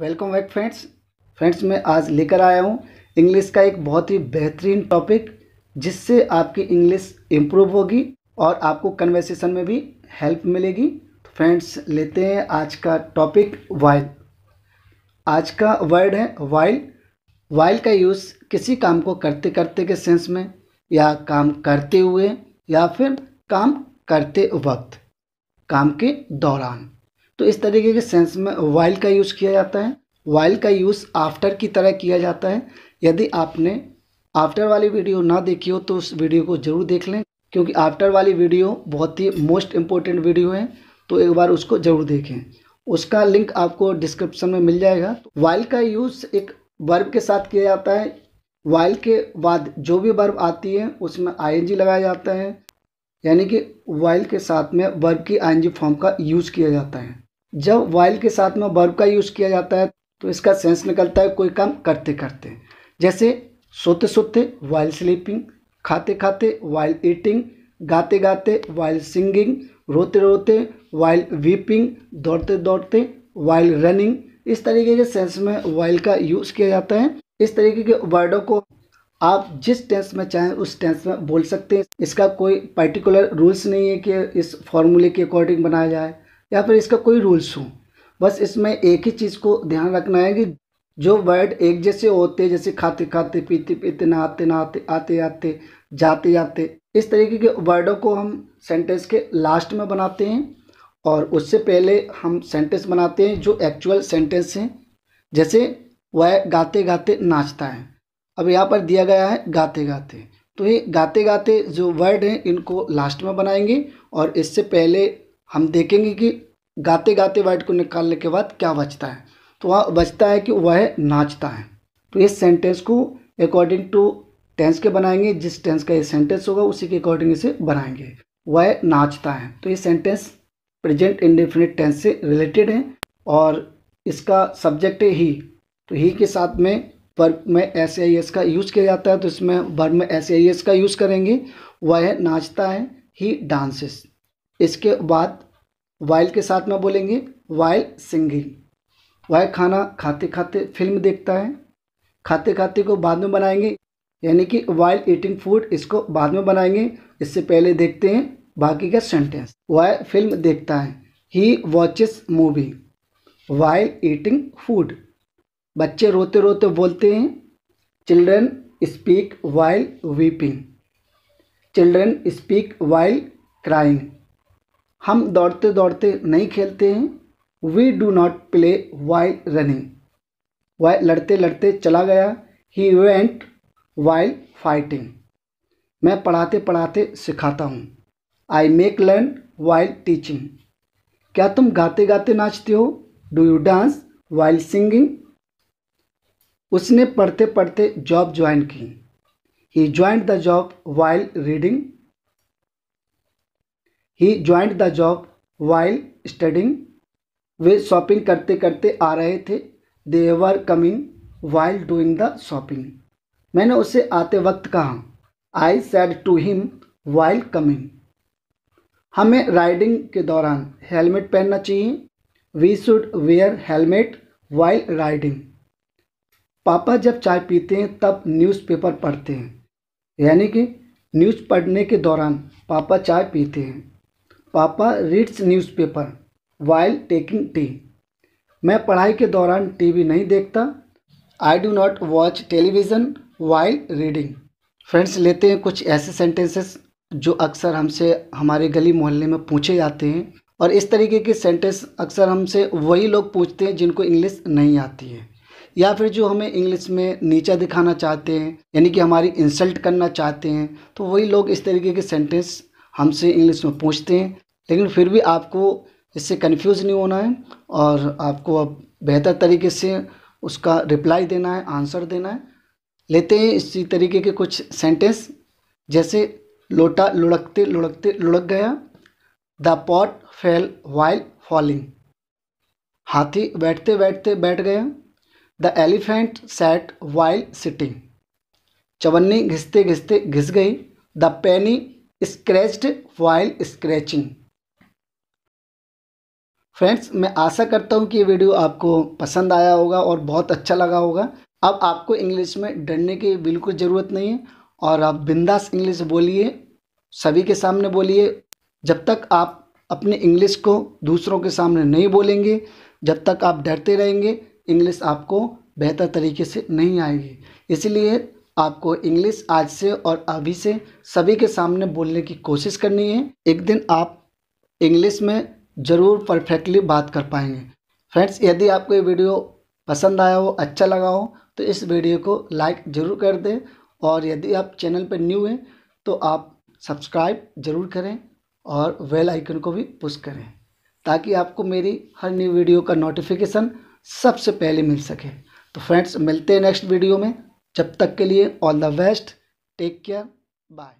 welcome back friends friends मैं आज लेकर आया हूँ इंग्लिश का एक बहुत ही बेहतरीन टॉपिक जिससे आपकी इंग्लिश इम्प्रूव होगी और आपको कन्वर्सेशन में भी हेल्प मिलेगी तो फ्रेंड्स लेते हैं आज का टॉपिक वाइल आज का वर्ड है वाइल वाइल का यूज़ किसी काम को करते करते के सेंस में या काम करते हुए या फिर काम करते वक्त काम के दौरान तो इस तरीके के सेंस में वाइल का यूज़ किया जाता है वाइल का यूज़ आफ्टर की तरह किया जाता है यदि आपने आफ्टर वाली वीडियो ना देखी हो तो उस वीडियो को ज़रूर देख लें क्योंकि आफ्टर वाली वीडियो बहुत ही मोस्ट इम्पोर्टेंट वीडियो है तो एक बार उसको ज़रूर देखें उसका लिंक आपको डिस्क्रिप्शन में मिल जाएगा वाइल का यूज़ एक वर्ब के साथ किया जाता है वाइल के बाद जो भी वर्ब आती है उसमें आई लगाया जाता है यानी कि वाइल के साथ में वर्ब की आई फॉर्म का यूज़ किया जाता है जब वाइल के साथ में वर्ब का यूज़ किया जाता है तो इसका सेंस निकलता है कोई काम करते करते जैसे सोते सोते वाइल स्लीपिंग खाते खाते वाइल ईटिंग गाते गाते वाइल सिंगिंग रोते रोते वाइल वीपिंग दौड़ते दौड़ते वाइल रनिंग इस तरीके के सेंस में वाइल का यूज़ किया जाता है इस तरीके के वर्डों को आप जिस टेंस में चाहें उस टेंस में बोल सकते हैं इसका कोई पर्टिकुलर रूल्स नहीं है कि इस फॉर्मूले के अकॉर्डिंग बनाया जाए या फिर इसका कोई रूल्स हो बस इसमें एक ही चीज़ को ध्यान रखना है कि जो वर्ड एक जैसे होते जैसे खाते खाते पीते पीते नहाते नहाते आते आते जाते जाते इस तरीके के वर्डों को हम सेंटेंस के लास्ट में बनाते हैं और उससे पहले हम सेंटेंस बनाते हैं जो एक्चुअल सेंटेंस हैं जैसे वह गाते गाते नाचता है अब यहाँ पर दिया गया है गाते गाते तो ये गाते गाते जो वर्ड हैं इनको लास्ट में बनाएंगे और इससे पहले हम देखेंगे कि गाते गाते वाइट को निकालने के बाद क्या बचता है तो वह बचता है कि वह नाचता है तो इस सेंटेंस को अकॉर्डिंग टू टेंस के बनाएंगे जिस टेंस का ये सेंटेंस होगा उसी के अकॉर्डिंग इसे बनाएंगे वह नाचता है तो ये सेंटेंस प्रेजेंट इंडिफिनिट टेंस से रिलेटेड है और इसका सब्जेक्ट है ही तो ही के साथ में वर्ब में एस आई एस का यूज़ किया जाता है तो इसमें वर्ब में एस आई एस का यूज़ करेंगे वह नाचता है ही डांसेस इसके बाद वाइल के साथ में बोलेंगे वाइल सिंगिंग वह खाना खाते खाते फिल्म देखता है खाते खाते को बाद में बनाएंगे यानी कि वाइल ईटिंग फूड इसको बाद में बनाएंगे इससे पहले देखते हैं बाकी का सेंटेंस वह फिल्म देखता है he watches movie while eating food बच्चे रोते रोते बोलते हैं children speak while weeping children speak while crying हम दौड़ते दौड़ते नहीं खेलते हैं we do not play while running while लड़ते लड़ते चला गया ही वेंट वाइल फाइटिंग मैं पढ़ाते पढ़ाते सिखाता हूँ I make learn while teaching क्या तुम गाते गाते नाचते हो do you dance while singing उसने पढ़ते पढ़ते जॉब ज्वाइन की he joined the job while reading he joined the job while studying वे शॉपिंग करते करते आ रहे थे they were coming while doing the shopping मैंने उसे आते वक्त कहा I said to him while coming हमें राइडिंग के दौरान हेलमेट पहनना चाहिए we should wear helmet while riding पापा जब चाय पीते हैं तब न्यूज़पेपर पढ़ते हैं यानी कि न्यूज़ पढ़ने के दौरान पापा चाय पीते हैं पापा reads newspaper while taking tea मैं पढ़ाई के दौरान टीवी नहीं देखता I do not watch television while reading friends लेते हैं कुछ ऐसे सेंटेंसेस जो अक्सर हमसे हमारे गली मोहल्ले में पूछे जाते हैं और इस तरीके के सेंटेंस अक्सर हमसे वही लोग पूछते हैं जिनको इंग्लिश नहीं आती है या फिर जो हमें इंग्लिश में नीचा दिखाना चाहते हैं यानी कि हमारी इंसल्ट करना चाहते हैं तो वही लोग इस तरीके के सेंटेंस हमसे इंग्लिश में पूछते हैं लेकिन फिर भी आपको इससे कन्फ्यूज़ नहीं होना है और आपको अब बेहतर तरीके से उसका रिप्लाई देना है आंसर देना है लेते हैं इसी तरीके के कुछ सेंटेंस जैसे लोटा लुढ़कते लुढ़कते लुढ़क गया the pot fell while falling हाथी बैठते बैठते बैठ गया the elephant sat while sitting चवन्नी घिसते घिसते घिस गई the penny scratched while scratching friends मैं आशा करता हूँ कि ये वीडियो आपको पसंद आया होगा और बहुत अच्छा लगा होगा अब आपको इंग्लिश में डरने की बिल्कुल ज़रूरत नहीं है और आप बिंदास इंग्लिश बोलिए सभी के सामने बोलिए जब तक आप अपने इंग्लिश को दूसरों के सामने नहीं बोलेंगे जब तक आप डरते रहेंगे इंग्लिश आपको बेहतर तरीके से नहीं आएगी इसलिए आपको इंग्लिश आज से और अभी से सभी के सामने बोलने की कोशिश करनी है एक दिन आप इंग्लिश में ज़रूर परफेक्टली बात कर पाएंगे फ्रेंड्स यदि आपको ये वीडियो पसंद आया हो अच्छा लगा हो तो इस वीडियो को लाइक ज़रूर कर दें और यदि आप चैनल पर न्यू हैं तो आप सब्सक्राइब ज़रूर करें और वेल आइकन को भी पुश करें ताकि आपको मेरी हर न्यू वीडियो का नोटिफिकेशन सबसे पहले मिल सके तो फ्रेंड्स मिलते हैं नेक्स्ट वीडियो में जब तक के लिए all the best take care bye